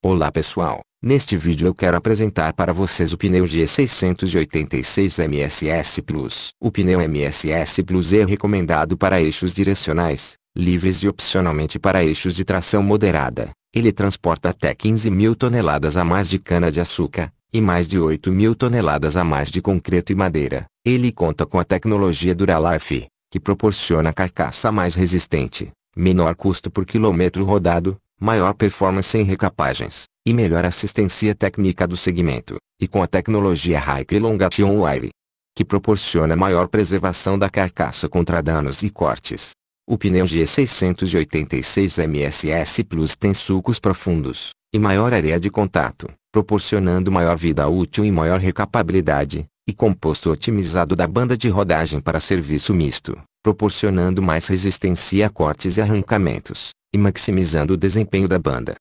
Olá pessoal, neste vídeo eu quero apresentar para vocês o pneu G686 MSS Plus. O pneu MSS Plus é recomendado para eixos direcionais, livres e opcionalmente para eixos de tração moderada. Ele transporta até 15 mil toneladas a mais de cana-de-açúcar, e mais de 8 mil toneladas a mais de concreto e madeira. Ele conta com a tecnologia Duralife, que proporciona carcaça mais resistente, menor custo por quilômetro rodado, maior performance em recapagens, e melhor assistência técnica do segmento, e com a tecnologia Hike Longaction Wire, que proporciona maior preservação da carcaça contra danos e cortes. O pneu G686 MSS Plus tem sulcos profundos, e maior área de contato, proporcionando maior vida útil e maior recapabilidade, e composto otimizado da banda de rodagem para serviço misto, proporcionando mais resistência a cortes e arrancamentos e maximizando o desempenho da banda.